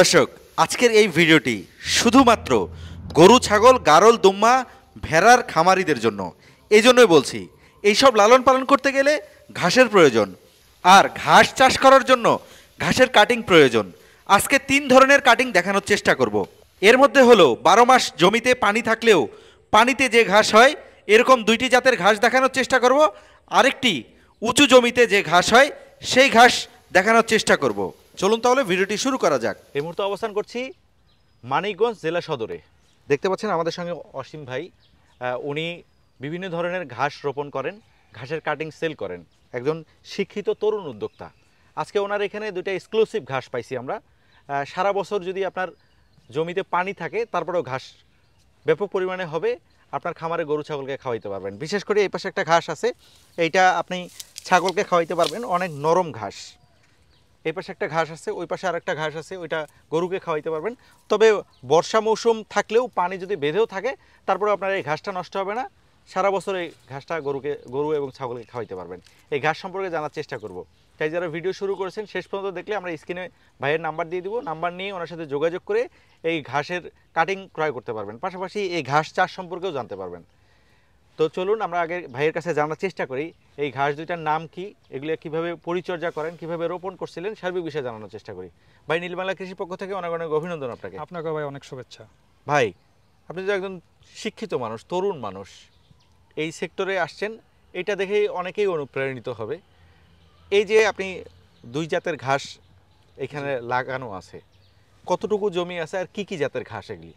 দর্শক আজকের এই ভিডিওটি শুধুমাত্র গরু ছাগল গারল দুম্মা ভেড়ার খামারিদের জন্য এই জন্যই বলছি এইসব লালন পালন করতে গেলে ঘাসের প্রয়োজন আর ঘাস চাষ করার জন্য ঘাসের কাটিং প্রয়োজন আজকে তিন ধরনের কাটিং দেখানোর চেষ্টা করব। এর মধ্যে হলো বারো মাস জমিতে পানি থাকলেও পানিতে যে ঘাস হয় এরকম দুইটি জাতের ঘাস দেখানোর চেষ্টা করব আরেকটি উঁচু জমিতে যে ঘাস হয় সেই ঘাস দেখানোর চেষ্টা করব চলুন তাহলে ভিডিওটি শুরু করা যাক এই মুহূর্তে অবস্থান করছি মানিকগঞ্জ জেলা সদরে দেখতে পাচ্ছেন আমাদের সঙ্গে অসীম ভাই উনি বিভিন্ন ধরনের ঘাস রোপণ করেন ঘাসের কাটিং সেল করেন একজন শিক্ষিত তরুণ উদ্যোক্তা আজকে ওনার এখানে দুইটা এক্সক্লুসিভ ঘাস পাইছি আমরা সারা বছর যদি আপনার জমিতে পানি থাকে তারপরেও ঘাস ব্যাপক পরিমাণে হবে আপনার খামারে গরু ছাগলকে খাওয়াইতে পারবেন বিশেষ করে এই পাশে একটা ঘাস আছে এইটা আপনি ছাগলকে খাওয়াইতে পারবেন অনেক নরম ঘাস এই পাশে একটা ঘাস আছে ওই পাশে আর একটা ঘাস আছে ওইটা গরুকে খাওয়াইতে পারবেন তবে বর্ষা মৌসুম থাকলেও পানি যদি বেঁধেও থাকে তারপরে আপনার এই ঘাসটা নষ্ট হবে না সারা বছর এই ঘাসটা গরুকে গরু এবং ছাগলকে খাওয়াইতে পারবেন এই ঘাস সম্পর্কে জানার চেষ্টা করব তাই যারা ভিডিও শুরু করেছেন শেষ পর্যন্ত দেখলে আমরা স্ক্রিনে ভাইয়ের নাম্বার দিয়ে দিব নাম্বার নিয়ে ওনার সাথে যোগাযোগ করে এই ঘাসের কাটিং ক্রয় করতে পারবেন পাশাপাশি এই ঘাস চাষ সম্পর্কেও জানতে পারবেন তো চলুন আমরা আগে ভাইয়ের কাছে জানার চেষ্টা করি এই ঘাস দুইটার নাম কি এগুলো কিভাবে পরিচর্যা করেন কিভাবে রোপণ করছিলেন সার্বিক বিষয়ে জানানোর চেষ্টা করি ভাই নীলবাংলা কৃষি পক্ষ থেকে অনেক অনেক অভিনন্দন আপনাকে আপনাকে ভাই অনেক শুভেচ্ছা ভাই আপনি তো একজন শিক্ষিত মানুষ তরুণ মানুষ এই সেক্টরে আসছেন এটা দেখে অনেকেই অনুপ্রাণিত হবে এই যে আপনি দুই জাতের ঘাস এখানে লাগানো আছে কতটুকু জমি আছে আর কি কি জাতের ঘাস এগুলি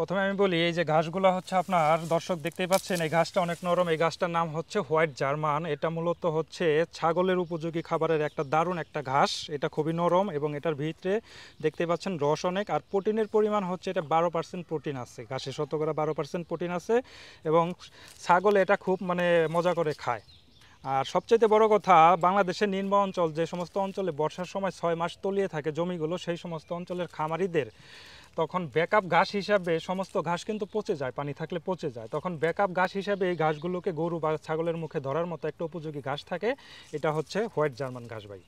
প্রথমে আমি বলি এই যে ঘাসগুলো হচ্ছে আপনার দর্শক দেখতেই পাচ্ছেন এই ঘাসটা অনেক নরম এই ঘাসটার নাম হচ্ছে হোয়াইট জার্মান এটা মূলত হচ্ছে ছাগলের উপযোগী খাবারের একটা দারুণ একটা ঘাস এটা খুবই নরম এবং এটার ভিতরে দেখতে পাচ্ছেন রস অনেক আর প্রোটিনের পরিমাণ হচ্ছে এটা বারো পার্সেন্ট প্রোটিন আছে ঘাসে শতকরা বারো পার্সেন্ট প্রোটিন আছে এবং ছাগল এটা খুব মানে মজা করে খায় আর সবচেয়ে বড় কথা বাংলাদেশের নিম্ন অঞ্চল যে সমস্ত অঞ্চলে বর্ষার সময় ছয় মাস তলিয়ে থাকে জমিগুলো সেই সমস্ত অঞ্চলের খামারিদের তখন ব্যাকআপ ঘাস হিসাবে সমস্ত ঘাস কিন্তু পচে যায় পানি থাকলে পচে যায় তখন ব্যাকআপ ঘাস হিসাবে এই ঘাসগুলোকে গরু বা ছাগলের মুখে ধরার মতো একটা উপযোগী ঘাস থাকে এটা হচ্ছে হোয়াইট জার্মান ঘাস ভাই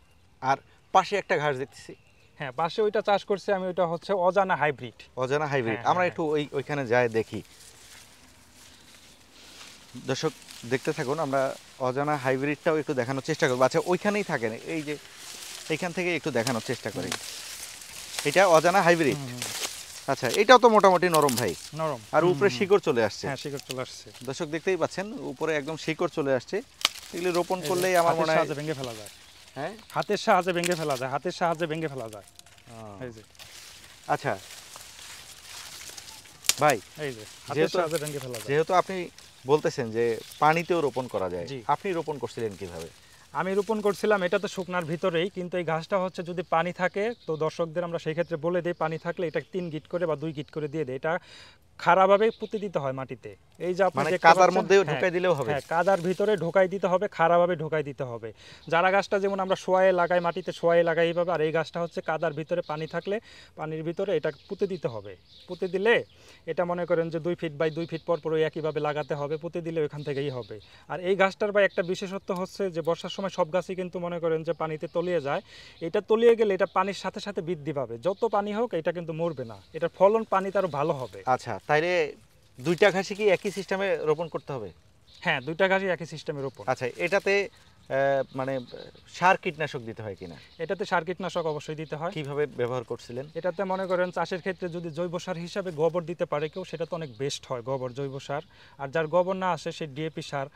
আর পাশে একটা ঘাস দেখতেছি হ্যাঁ পাশে ওইটা চাষ করছি আমি ওইটা হচ্ছে অজানা হাইব্রিড অজানা হাইব্রিড হ্যাঁ, আমরা হ্যাঁ। একটু ওই ওইখানে যাই দেখি দর্শক দেখতে থাকুন আমরা অজানা হাইব্রিডটাও একটু দেখানোর চেষ্টা করবো আচ্ছা ওইখানেই থাকে এই যে এইখান থেকে একটু দেখানোর চেষ্টা করি এটা অজানা হাইব্রিড আচ্ছা এটাও তো মোটামুটি নরম ভাই নরম আর উপরে শিকড় চলে আসছে হ্যাঁ শিকড় চলে আসছে দর্শক দেখতেই পাচ্ছেন উপরে একদম শিকড় চলে আসছে এগুলি রোপণ করলেই আমার মনে হয় ভেঙে ফেলা যায় হ্যাঁ হাতের সাহায্যে ভেঙে ফেলা যায় হাতের সাহায্যে ভেঙে ফেলা যায় এই যে আচ্ছা ভাই এই যে হাতের সাহায্যে ভেঙে ফেলা যায় যেহেতু আপনি বলতেছেন যে পানিতেও রোপণ করা যায় আপনি রোপণ করছিলেন কিভাবে আমি রোপণ করছিলাম এটা তো শুকনার ভিতরেই কিন্তু এই ঘাসটা হচ্ছে যদি পানি থাকে তো দর্শকদের আমরা সেই ক্ষেত্রে বলে দিই পানি থাকলে এটা তিন গিট করে বা দুই গিট করে দিয়ে দেয় এটা খাড়াভাবে পুঁতে দিতে হয় মাটিতে এই যে আপনি মানে কাদার মধ্যে হ্যাঁ, ঢোকাই দিলেও হবে হ্যাঁ কাদার ভিতরে ঢোকাই দিতে হবে খাড়াভাবে ঢোকাই দিতে হবে যারা গাছটা যেমন আমরা শোয়ায়ে লাগাই মাটিতে শোয়ায়ে লাগাই এইভাবে আর এই গাছটা হচ্ছে কাদার ভিতরে পানি থাকলে পানির ভিতরে এটা পুঁতে দিতে হবে পুঁতে দিলে এটা মনে করেন যে দুই ফিট বাই দুই ফিট পর পর একইভাবে লাগাতে হবে পুঁতে দিলে ওইখান থেকেই হবে আর এই গাছটার বা একটা বিশেষত্ব হচ্ছে যে বর্ষার সময় সব গাছই কিন্তু মনে করেন যে পানিতে তলিয়ে যায় এটা তলিয়ে গেলে এটা পানির সাথে সাথে বৃদ্ধি পাবে যত পানি হোক এটা কিন্তু মরবে না এটা ফলন পানি তারও ভালো হবে আচ্ছা তাইলে দুইটা ঘাসি কি একই সিস্টেমে রোপণ করতে হবে হ্যাঁ দুইটা গাছই একই সিস্টেমে রোপণ আচ্ছা এটাতে মানে সার কীটনাশক দিতে হয় কিনা এটাতে সার কীটনাশক অবশ্যই দিতে হয় কিভাবে ব্যবহার করছিলেন এটাতে মনে করেন চাষের ক্ষেত্রে যদি জৈব সার হিসাবে গোবর দিতে পারে কেউ সেটা তো অনেক বেস্ট হয় গোবর জৈব সার আর যার গোবর না আসে সে ডিএপি সার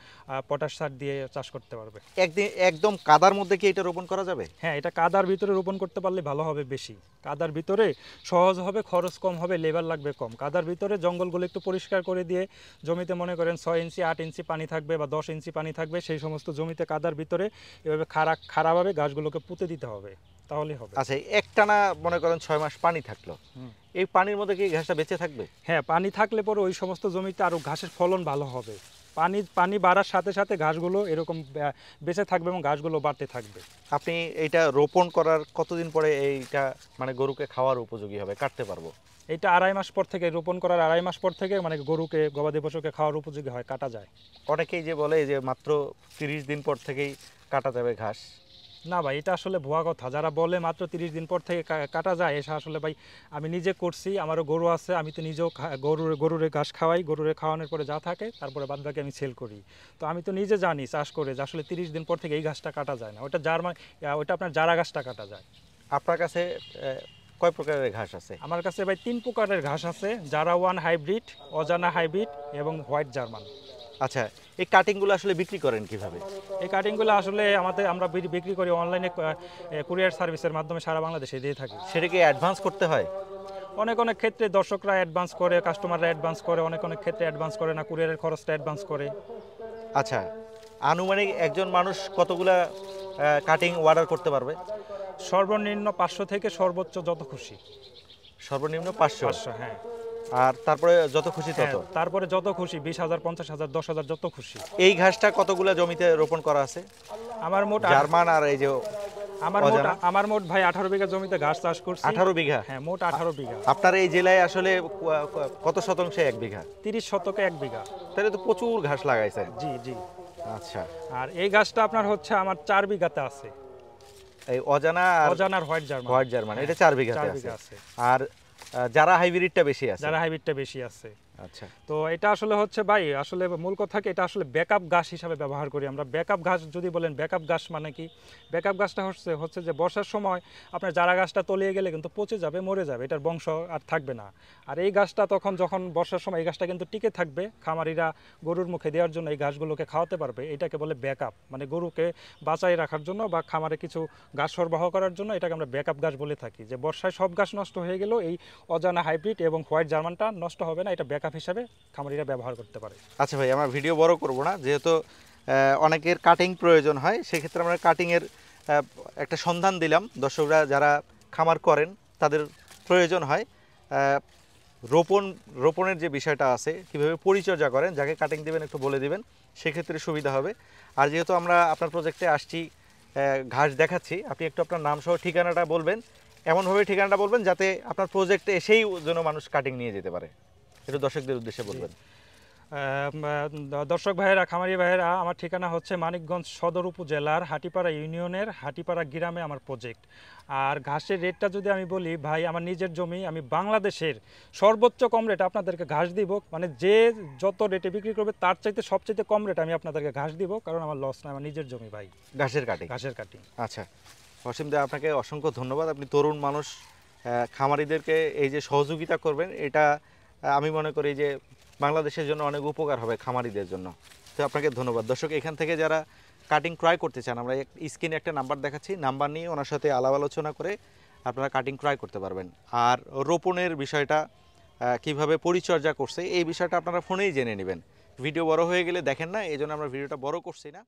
পটাশ সার দিয়ে চাষ করতে পারবে একদিন একদম কাদার মধ্যে কি এটা রোপণ করা যাবে হ্যাঁ এটা কাদার ভিতরে রোপণ করতে পারলে ভালো হবে বেশি কাদার ভিতরে সহজ হবে খরচ কম হবে লেবার লাগবে কম কাদার ভিতরে জঙ্গলগুলো একটু পরিষ্কার করে দিয়ে জমিতে মনে করেন ছয় ইঞ্চি আট ইঞ্চি পানি থাকবে বা দশ ইঞ্চি পানি থাকবে সেই সমস্ত জমিতে কাদার ভিতরে এভাবে খারাপ খারাপভাবে গাছগুলোকে পুঁতে দিতে হবে তাহলে হবে আচ্ছা একটানা মনে করেন ছয় মাস পানি থাকলো এই পানির মধ্যে কি ঘাসটা বেঁচে থাকবে হ্যাঁ পানি থাকলে পরে ওই সমস্ত জমিতে আরও ঘাসের ফলন ভালো হবে পানি পানি বাড়ার সাথে সাথে ঘাসগুলো এরকম বেঁচে থাকবে এবং ঘাসগুলো বাড়তে থাকবে আপনি এটা রোপণ করার কতদিন পরে এইটা মানে গরুকে খাওয়ার উপযোগী হবে কাটতে পারবো এটা আড়াই মাস পর থেকে রোপণ করার আড়াই মাস পর থেকে মানে গরুকে গবাদি পশুকে খাওয়ার উপযোগী হয় কাটা যায় অনেকেই যে বলে যে মাত্র তিরিশ দিন পর থেকেই কাটা যাবে ঘাস না ভাই এটা আসলে ভুয়া কথা যারা বলে মাত্র তিরিশ দিন পর থেকে কাটা যায় এসে আসলে ভাই আমি নিজে করছি আমারও গরু আছে আমি তো নিজেও গরুর গরুরে ঘাস খাওয়াই গরুরে খাওয়ানোর পরে যা থাকে তারপরে বাদবাকি আমি সেল করি তো আমি তো নিজে জানি চাষ করে যে আসলে তিরিশ দিন পর থেকে এই ঘাসটা কাটা যায় না ওটা মানে ওটা আপনার জারা ঘাসটা কাটা যায় আপনার কাছে কয় প্রকারের ঘাস আছে আমার কাছে ভাই তিন প্রকারের ঘাস আছে জারা ওয়ান হাইব্রিড অজানা হাইব্রিড এবং হোয়াইট জার্মান আচ্ছা এই কাটিংগুলো আসলে বিক্রি করেন কিভাবে এই কাটিংগুলো আসলে আমাদের আমরা বিক্রি করি অনলাইনে কুরিয়ার সার্ভিসের মাধ্যমে সারা বাংলাদেশে দিয়ে থাকি সেটাকে অ্যাডভান্স করতে হয় অনেক অনেক ক্ষেত্রে দর্শকরা অ্যাডভান্স করে কাস্টমাররা অ্যাডভান্স করে অনেক অনেক ক্ষেত্রে অ্যাডভান্স করে না কুরিয়ারের খরচটা অ্যাডভান্স করে আচ্ছা আনুমানিক একজন মানুষ কতগুলা কাটিং অর্ডার করতে পারবে সর্বনিম্ন পাঁচশো থেকে সর্বোচ্চ যত খুশি সর্বনিম্ন পাঁচশো পাঁচশো হ্যাঁ আর তারপরে যত খুশি তত হ্যাঁ, তারপরে যত খুশি বিশ হাজার পঞ্চাশ হাজার দশ হাজার যত খুশি এই ঘাসটা কতগুলো জমিতে রোপণ করা আছে আমার মোট জার্মান আর এই যে আমার মোট আমার মোট ভাই আঠারো বিঘা জমিতে ঘাস চাষ করছি আঠারো বিঘা হ্যাঁ মোট আঠারো বিঘা আপনার এই জেলায় আসলে কত শতাংশে এক বিঘা তিরিশ শতকে এক বিঘা তাহলে তো প্রচুর ঘাস লাগাইছে জি জি আচ্ছা আর এই ঘাসটা আপনার হচ্ছে আমার চার বিঘাতে আছে এই অজানা অজানার হোয়াইট জার্মান হোয়াইট জার্মান এটা হ্যাঁ, চার বিঘাতে আছে আর যারা হাইব্রিডটা বেশি আছে যারা হাইব্রিডটা বেশি আছে আচ্ছা তো এটা আসলে হচ্ছে ভাই আসলে মূল কথা কি এটা আসলে ব্যাকআপ ঘাস হিসাবে ব্যবহার করি আমরা ব্যাকআপ ঘাস যদি বলেন ব্যাকআপ ঘাস মানে কি ব্যাকআপ ঘাসটা হচ্ছে হচ্ছে যে বর্ষার সময় আপনার যারা গাছটা তলিয়ে গেলে কিন্তু পচে যাবে মরে যাবে এটার বংশ আর থাকবে না আর এই গাছটা তখন যখন বর্ষার সময় এই গাছটা কিন্তু টিকে থাকবে খামারিরা গরুর মুখে দেওয়ার জন্য এই ঘাসগুলোকে খাওয়াতে পারবে এটাকে বলে ব্যাকআপ মানে গরুকে বাঁচাই রাখার জন্য বা খামারে কিছু ঘাস সরবরাহ করার জন্য এটাকে আমরা ব্যাকআপ ঘাস বলে থাকি যে বর্ষায় সব ঘাস নষ্ট হয়ে গেল এই অজানা হাইব্রিড এবং হোয়াইট জার্মানটা নষ্ট হবে না এটা ব্যাকআপ ব্যাকআপ হিসাবে খামারিরা ব্যবহার করতে পারে আচ্ছা ভাই আমরা ভিডিও বড় করব না যেহেতু অনেকের কাটিং প্রয়োজন হয় সেক্ষেত্রে আমরা কাটিংয়ের একটা সন্ধান দিলাম দর্শকরা যারা খামার করেন তাদের প্রয়োজন হয় রোপণ রোপণের যে বিষয়টা আছে কিভাবে পরিচর্যা করেন যাকে কাটিং দেবেন একটু বলে দিবেন সেক্ষেত্রে সুবিধা হবে আর যেহেতু আমরা আপনার প্রজেক্টে আসছি ঘাস দেখাচ্ছি আপনি একটু আপনার নাম সহ ঠিকানাটা বলবেন এমনভাবে ঠিকানাটা বলবেন যাতে আপনার প্রজেক্টে এসেই যেন মানুষ কাটিং নিয়ে যেতে পারে একটু দর্শকদের উদ্দেশ্যে বলবেন দর্শক ভাইয়েরা খামারি ভাইয়েরা আমার ঠিকানা হচ্ছে মানিকগঞ্জ সদর উপজেলার হাটিপাড়া ইউনিয়নের হাটিপাড়া গ্রামে আমার প্রজেক্ট আর ঘাসের রেটটা যদি আমি বলি ভাই আমার নিজের জমি আমি বাংলাদেশের সর্বোচ্চ কম রেট আপনাদেরকে ঘাস দিব মানে যে যত রেটে বিক্রি করবে তার চাইতে সবচাইতে কম রেট আমি আপনাদেরকে ঘাস দিব কারণ আমার লস না আমার নিজের জমি ভাই ঘাসের কাটি ঘাসের কাটি আচ্ছা অসীম দা আপনাকে অসংখ্য ধন্যবাদ আপনি তরুণ মানুষ খামারিদেরকে এই যে সহযোগিতা করবেন এটা আমি মনে করি যে বাংলাদেশের জন্য অনেক উপকার হবে খামারিদের জন্য তো আপনাকে ধন্যবাদ দর্শক এখান থেকে যারা কাটিং ক্রয় করতে চান আমরা স্ক্রিনে একটা নাম্বার দেখাচ্ছি নাম্বার নিয়ে ওনার সাথে আলাপ আলোচনা করে আপনারা কাটিং ক্রয় করতে পারবেন আর রোপণের বিষয়টা কিভাবে পরিচর্যা করছে এই বিষয়টা আপনারা ফোনেই জেনে নেবেন ভিডিও বড় হয়ে গেলে দেখেন না এই জন্য আমরা ভিডিওটা বড় করছি না